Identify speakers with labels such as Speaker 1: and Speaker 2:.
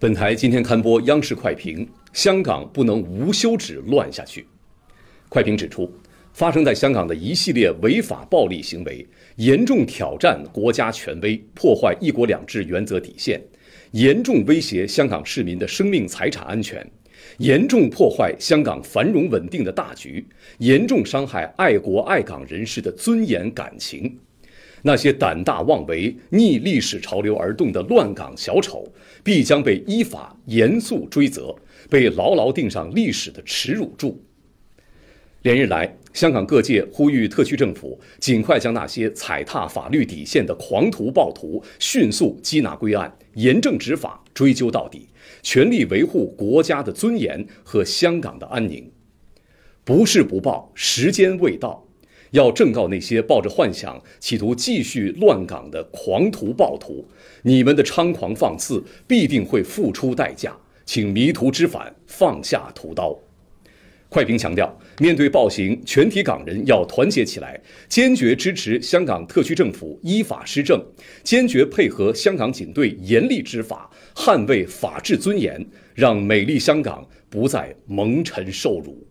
Speaker 1: 本台今天刊播央视快评：香港不能无休止乱下去。快评指出，发生在香港的一系列违法暴力行为，严重挑战国家权威，破坏“一国两制”原则底线，严重威胁香港市民的生命财产安全，严重破坏香港繁荣稳定的大局，严重伤害爱国爱港人士的尊严感情。那些胆大妄为、逆历史潮流而动的乱港小丑，必将被依法严肃追责，被牢牢钉上历史的耻辱柱。连日来，香港各界呼吁特区政府尽快将那些踩踏法律底线的狂徒暴徒迅速缉拿归案，严正执法，追究到底，全力维护国家的尊严和香港的安宁。不是不报，时间未到。要正告那些抱着幻想企图继续乱港的狂徒暴徒，你们的猖狂放肆必定会付出代价，请迷途知返，放下屠刀。快评强调，面对暴行，全体港人要团结起来，坚决支持香港特区政府依法施政，坚决配合香港警队严厉执法，捍卫法治尊严，让美丽香港不再蒙尘受辱。